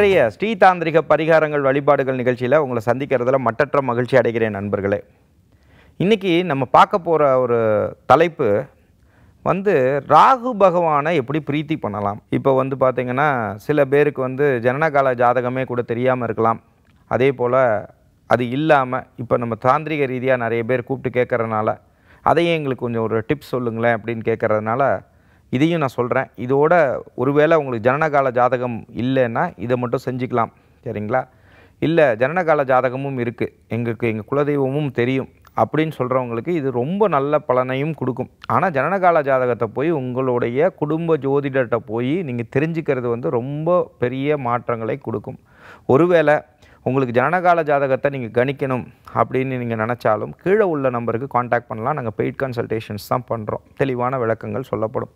இன்றைய தாந்திரிக பரிகாரங்கள் வழிபாடுகள் நிகழ்ச்சியில் உங்களை சந்திக்கிறதுல மட்டற்ற மகிழ்ச்சி அடைகிறேன் நண்பர்களே இன்றைக்கி நம்ம பார்க்க போகிற ஒரு தலைப்பு வந்து ராகு பகவானை எப்படி பிரீத்தி பண்ணலாம் இப்போ வந்து பார்த்திங்கன்னா சில பேருக்கு வந்து ஜனனகால ஜாதகமே கூட தெரியாமல் இருக்கலாம் அதே போல் அது இல்லாமல் இப்போ நம்ம தாந்திரிக ரீதியாக நிறைய பேர் கூப்பிட்டு கேட்குறதுனால அதையும் எங்களுக்கு கொஞ்சம் ஒரு டிப்ஸ் சொல்லுங்களேன் அப்படின்னு கேட்குறதுனால இதையும் நான் சொல்கிறேன் இதோட ஒருவேளை உங்களுக்கு ஜனனகால ஜாதகம் இல்லைன்னா இதை மட்டும் செஞ்சுக்கலாம் சரிங்களா இல்லை ஜனனகால ஜாதகமும் இருக்குது எங்களுக்கு எங்கள் குலதெய்வமும் தெரியும் அப்படின்னு சொல்கிறவங்களுக்கு இது ரொம்ப நல்ல பலனையும் கொடுக்கும் ஆனால் ஜனனகால ஜாதகத்தை போய் உங்களுடைய குடும்ப ஜோதிடர்கிட்ட போய் நீங்கள் தெரிஞ்சுக்கிறது வந்து ரொம்ப பெரிய மாற்றங்களை கொடுக்கும் ஒருவேளை உங்களுக்கு ஜனனகால ஜாதகத்தை நீங்கள் கணிக்கணும் அப்படின்னு நீங்கள் நினச்சாலும் கீழே உள்ள நம்பருக்கு காண்டாக்ட் பண்ணலாம் நாங்கள் பெய்ட் கன்சல்டேஷன்ஸ் தான் பண்ணுறோம் தெளிவான விளக்கங்கள் சொல்லப்படும்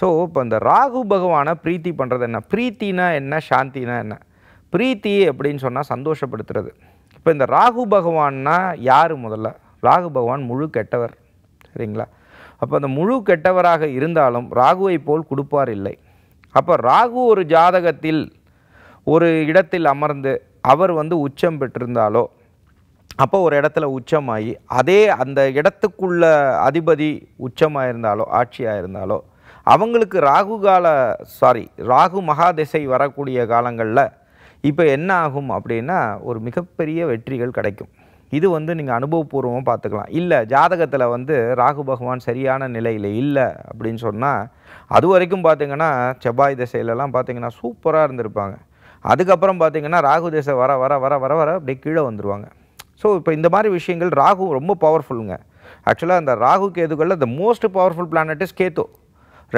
ஸோ இப்போ இந்த ராகு பகவானை பிரீத்தி பண்ணுறது என்ன பிரீத்தினா என்ன சாந்தினா என்ன பிரீத்தி அப்படின்னு சொன்னால் சந்தோஷப்படுத்துறது இப்போ இந்த ராகு பகவான்னா யார் முதல்ல ராகு பகவான் முழு கெட்டவர் சரிங்களா அப்போ அந்த முழு கெட்டவராக இருந்தாலும் ராகுவை போல் கொடுப்பார் இல்லை அப்போ ராகு ஒரு ஜாதகத்தில் ஒரு இடத்தில் அமர்ந்து அவர் வந்து உச்சம் பெற்றிருந்தாலோ அப்போ ஒரு இடத்துல உச்சமாகி அதே அந்த இடத்துக்குள்ள அதிபதி உச்சமாக இருந்தாலோ ஆட்சியாக இருந்தாலோ அவங்களுக்கு ராகு கால சாரி ராகு மகாதிசை வரக்கூடிய காலங்களில் இப்போ என்ன ஆகும் அப்படின்னா ஒரு மிகப்பெரிய வெற்றிகள் கிடைக்கும் இது வந்து நீங்கள் அனுபவபூர்வமாக பார்த்துக்கலாம் இல்லை ஜாதகத்தில் வந்து ராகு பகவான் சரியான நிலையில் இல்லை அப்படின்னு சொன்னால் அது வரைக்கும் பார்த்திங்கன்னா செவ்வாய் திசையிலலாம் பார்த்திங்கன்னா சூப்பராக இருந்திருப்பாங்க அதுக்கப்புறம் பார்த்திங்கன்னா ராகு திசை வர வர வர வர வர அப்படியே கீழே வந்துடுவாங்க ஸோ இப்போ இந்த மாதிரி விஷயங்கள் ராகு ரொம்ப பவர்ஃபுல்லுங்க ஆக்சுவலாக அந்த ராகு கேதுகளில் the most powerful planet is Ketu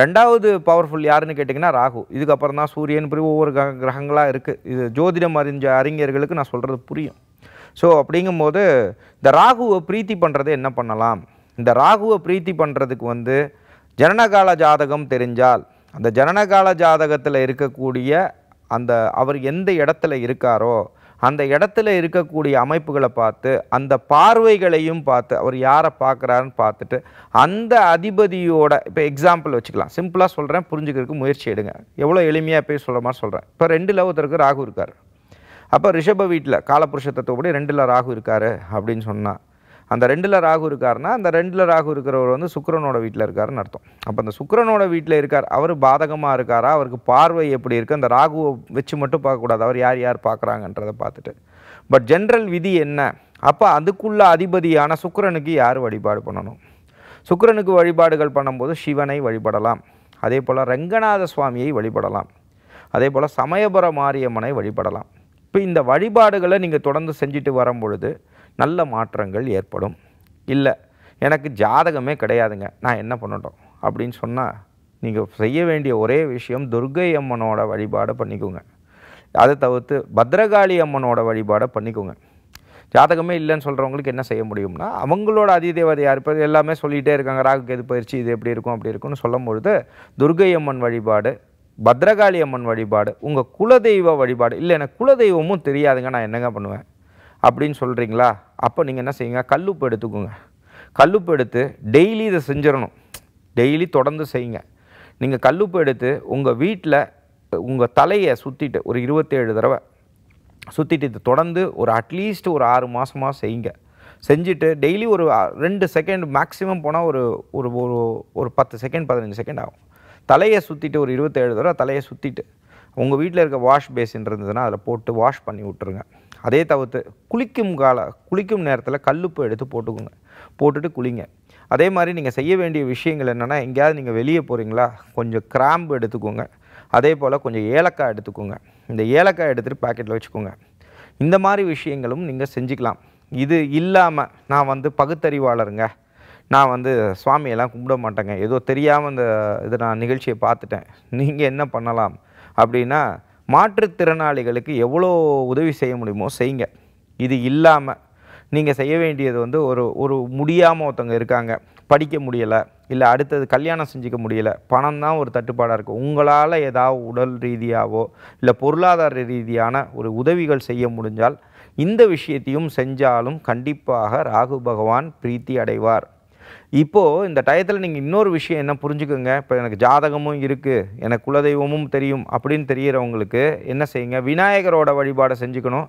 ரெண்டாவது பவர்ஃபுல் யாருன்னு கேட்டிங்கன்னா ராகு இதுக்கப்புறம் தான் சூரியன் புரிய ஒவ்வொரு கிரகங்களாக இருக்குது இது ஜோதிடம் அறிஞ்ச அறிஞர்களுக்கு நான் சொல்கிறது புரியும் ஸோ அப்படிங்கும்போது இந்த ராகுவை பிரீத்தி பண்ணுறது என்ன பண்ணலாம் இந்த ராகுவை பிரீத்தி பண்ணுறதுக்கு வந்து ஜனனகால ஜாதகம் தெரிஞ்சால் அந்த ஜனனகால ஜாதகத்தில் இருக்கக்கூடிய அந்த அவர் எந்த இடத்துல இருக்காரோ அந்த இடத்துல இருக்கக்கூடிய அமைப்புகளை பார்த்து அந்த பார்வைகளையும் பார்த்து அவர் யாரை பார்க்குறாருன்னு பார்த்துட்டு அந்த அதிபதியோட இப்போ எக்ஸாம்பிள் வச்சுக்கலாம் சிம்பிளாக சொல்கிறேன் புரிஞ்சுக்கிறதுக்கு முயற்சி எடுங்க எவ்வளோ எளிமையாக போய் சொல்கிற மாதிரி சொல்கிறேன் இப்போ ரெண்டில் ஒருத்தருக்கு ராகு இருக்கார் அப்போ ரிஷப வீட்டில் காலபுருஷ ரெண்டு ரெண்டில் ராகு இருக்கார் அப்படின்னு சொன்னால் அந்த ரெண்டில் ராகு இருக்காருன்னா அந்த ரெண்டில் ராகு இருக்கிறவர் வந்து சுக்கரனோட வீட்டில் இருக்காருன்னு அர்த்தம் அப்போ அந்த சுக்கரனோட வீட்டில் இருக்கார் அவர் பாதகமாக இருக்காரா அவருக்கு பார்வை எப்படி இருக்குது அந்த ராகுவை வச்சு மட்டும் பார்க்கக்கூடாது அவர் யார் யார் பார்க்குறாங்கன்றதை பார்த்துட்டு பட் ஜென்ரல் விதி என்ன அப்போ அதுக்குள்ள அதிபதியான சுக்கரனுக்கு யார் வழிபாடு பண்ணணும் சுக்கரனுக்கு வழிபாடுகள் பண்ணும்போது சிவனை வழிபடலாம் அதே போல் ரங்கநாத சுவாமியை வழிபடலாம் அதே போல் சமயபுர மாரியம்மனை வழிபடலாம் இப்போ இந்த வழிபாடுகளை நீங்கள் தொடர்ந்து செஞ்சுட்டு வரும் பொழுது நல்ல மாற்றங்கள் ஏற்படும் இல்லை எனக்கு ஜாதகமே கிடையாதுங்க நான் என்ன பண்ணட்டும் அப்படின்னு சொன்னால் நீங்கள் செய்ய வேண்டிய ஒரே விஷயம் துர்கை அம்மனோட வழிபாடு பண்ணிக்கோங்க அதை தவிர்த்து பத்ரகாளி அம்மனோட வழிபாடை பண்ணிக்கோங்க ஜாதகமே இல்லைன்னு சொல்கிறவங்களுக்கு என்ன செய்ய முடியும்னா அவங்களோட அதிதேவதை யார் இப்போ எல்லாமே சொல்லிகிட்டே இருக்காங்க ராகு கேது பயிற்சி இது எப்படி இருக்கும் அப்படி இருக்கும்னு சொல்லும் பொழுது துர்கை அம்மன் வழிபாடு பத்ரகாளி அம்மன் வழிபாடு உங்கள் குலதெய்வ வழிபாடு இல்லை எனக்கு குலதெய்வமும் தெரியாதுங்க நான் என்னங்க பண்ணுவேன் அப்படின்னு சொல்கிறீங்களா அப்போ நீங்கள் என்ன செய்யுங்க கல்லுப்பு எடுத்துக்கோங்க கல்லுப்பு எடுத்து டெய்லி இதை செஞ்சிடணும் டெய்லி தொடர்ந்து செய்யுங்க நீங்கள் கல்லுப்பு எடுத்து உங்கள் வீட்டில் உங்கள் தலையை சுற்றிட்டு ஒரு இருபத்தேழு தடவை சுற்றிட்டு இதை தொடர்ந்து ஒரு அட்லீஸ்ட் ஒரு ஆறு மாதமாக செய்யுங்க செஞ்சுட்டு டெய்லி ஒரு ரெண்டு செகண்ட் மேக்ஸிமம் போனால் ஒரு ஒரு ஒரு ஒரு பத்து செகண்ட் பதினஞ்சு செகண்ட் ஆகும் தலையை சுற்றிட்டு ஒரு இருபத்தேழு தடவை தலையை சுற்றிட்டு உங்கள் வீட்டில் இருக்க வாஷ் பேசின் இருந்ததுன்னா அதில் போட்டு வாஷ் பண்ணி விட்ருங்க அதே தவிர்த்து குளிக்கும் கால குளிக்கும் நேரத்தில் கல்லுப்பு எடுத்து போட்டுக்கோங்க போட்டுட்டு குளிங்க அதே மாதிரி நீங்கள் செய்ய வேண்டிய விஷயங்கள் என்னென்னா எங்கேயாவது நீங்கள் வெளியே போகிறீங்களா கொஞ்சம் கிராம்பு எடுத்துக்கோங்க அதே போல் கொஞ்சம் ஏலக்காய் எடுத்துக்கோங்க இந்த ஏலக்காய் எடுத்துகிட்டு பாக்கெட்டில் வச்சுக்கோங்க இந்த மாதிரி விஷயங்களும் நீங்கள் செஞ்சுக்கலாம் இது இல்லாமல் நான் வந்து பகுத்தறிவாளருங்க நான் வந்து சுவாமியெல்லாம் கும்பிட மாட்டேங்க ஏதோ தெரியாமல் இந்த இதை நான் நிகழ்ச்சியை பார்த்துட்டேன் நீங்கள் என்ன பண்ணலாம் அப்படின்னா மாற்றுத்திறனாளிகளுக்கு எவ்வளோ உதவி செய்ய முடியுமோ செய்யுங்க இது இல்லாமல் நீங்கள் செய்ய வேண்டியது வந்து ஒரு ஒரு முடியாமல் ஒருத்தவங்க இருக்காங்க படிக்க முடியலை இல்லை அடுத்தது கல்யாணம் செஞ்சுக்க முடியலை பணம் தான் ஒரு தட்டுப்பாடாக இருக்குது உங்களால் ஏதாவது உடல் ரீதியாகவோ இல்லை பொருளாதார ரீதியான ஒரு உதவிகள் செய்ய முடிஞ்சால் இந்த விஷயத்தையும் செஞ்சாலும் கண்டிப்பாக ராகு பகவான் பிரீத்தி அடைவார் இப்போது இந்த டயத்தில் நீங்கள் இன்னொரு விஷயம் என்ன புரிஞ்சுக்கோங்க இப்போ எனக்கு ஜாதகமும் இருக்குது எனக்கு குலதெய்வமும் தெரியும் அப்படின்னு தெரிகிறவங்களுக்கு என்ன செய்யுங்க விநாயகரோட வழிபாடை செஞ்சுக்கணும்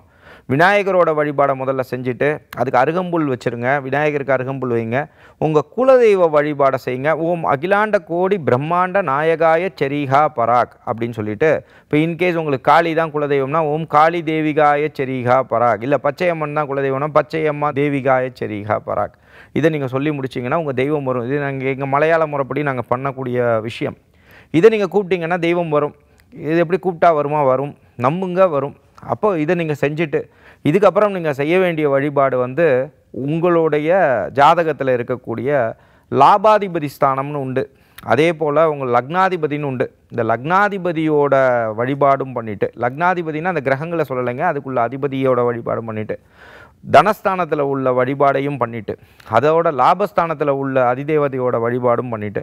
விநாயகரோட வழிபாடை முதல்ல செஞ்சுட்டு அதுக்கு அருகம்புல் வச்சுருங்க விநாயகருக்கு அருகம்புல் வைங்க உங்கள் குலதெய்வ வழிபாடை செய்யுங்க ஓம் அகிலாண்ட கோடி பிரம்மாண்ட நாயகாய செரிகா பராக் அப்படின்னு சொல்லிட்டு இப்போ இன்கேஸ் உங்களுக்கு காளி தான் குலதெய்வம்னா ஓம் காளி தேவிகாய செரிகா பராக் இல்லை பச்சையம்மன் தான் குலதெய்வம்னா பச்சையம்மா தேவிகாய செரிகா பராக் இதை நீங்கள் சொல்லி முடிச்சிங்கன்னா உங்கள் தெய்வம் வரும் இது நாங்கள் எங்கள் மலையாள முறைப்படி நாங்கள் பண்ணக்கூடிய விஷயம் இதை நீங்கள் கூப்பிட்டிங்கன்னா தெய்வம் வரும் இது எப்படி கூப்பிட்டா வருமா வரும் நம்புங்க வரும் அப்போது இதை நீங்கள் செஞ்சுட்டு இதுக்கப்புறம் நீங்கள் செய்ய வேண்டிய வழிபாடு வந்து உங்களுடைய ஜாதகத்தில் இருக்கக்கூடிய லாபாதிபதி ஸ்தானம்னு உண்டு அதே போல் உங்கள் லக்னாதிபதினு உண்டு இந்த லக்னாதிபதியோட வழிபாடும் பண்ணிவிட்டு லக்னாதிபதினா அந்த கிரகங்களை சொல்லலைங்க அதுக்குள்ள அதிபதியோட வழிபாடும் பண்ணிவிட்டு தனஸ்தானத்தில் உள்ள வழிபாடையும் பண்ணிவிட்டு அதோட லாபஸ்தானத்தில் உள்ள அதிதேவதையோட வழிபாடும் பண்ணிவிட்டு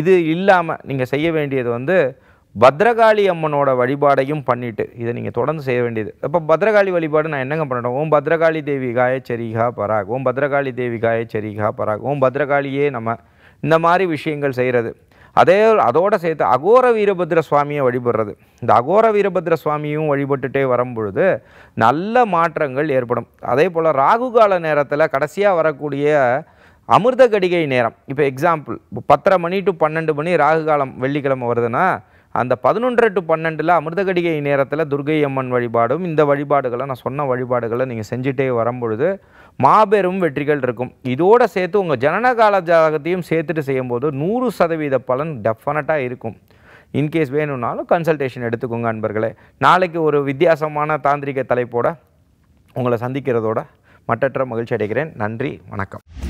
இது இல்லாமல் நீங்கள் செய்ய வேண்டியது வந்து பத்ரகாளி அம்மனோட வழிபாடையும் பண்ணிவிட்டு இதை நீங்கள் தொடர்ந்து செய்ய வேண்டியது இப்போ பத்ரகாளி வழிபாடு நான் என்னங்க பண்ணணும் ஓம் பத்ரகாளி தேவி சரிகா பராக் ஓம் பத்ரகாளி தேவி காயச்சரிகா பராக் ஓம் பத்ரகாளியே நம்ம இந்த மாதிரி விஷயங்கள் செய்கிறது அதே அதோடு சேர்த்து அகோர வீரபத்ர சுவாமியை வழிபடுறது இந்த அகோர வீரபத்ர சுவாமியும் வழிபட்டுட்டே வரும்பொழுது நல்ல மாற்றங்கள் ஏற்படும் அதே போல் ராகுகால நேரத்தில் கடைசியாக வரக்கூடிய அமிர்த கடிகை நேரம் இப்போ எக்ஸாம்பிள் இப்போ பத்தரை மணி டு பன்னெண்டு மணி ராகு காலம் வெள்ளிக்கிழமை வருதுன்னா அந்த பதினொன்றரை டு பன்னெண்டில் அமிர்தகடிகை நேரத்தில் துர்கை அம்மன் வழிபாடும் இந்த வழிபாடுகளை நான் சொன்ன வழிபாடுகளை நீங்கள் செஞ்சுட்டே வரும்பொழுது மாபெரும் வெற்றிகள் இருக்கும் இதோடு சேர்த்து உங்கள் ஜனனகால ஜாதகத்தையும் சேர்த்துட்டு செய்யும்போது நூறு சதவீத பலன் டெஃபனட்டாக இருக்கும் இன்கேஸ் வேணும்னாலும் கன்சல்டேஷன் எடுத்துக்கோங்க அன்பர்களே நாளைக்கு ஒரு வித்தியாசமான தாந்திரிக தலைப்போடு உங்களை சந்திக்கிறதோட மற்றற்ற மகிழ்ச்சி அடைகிறேன் நன்றி வணக்கம்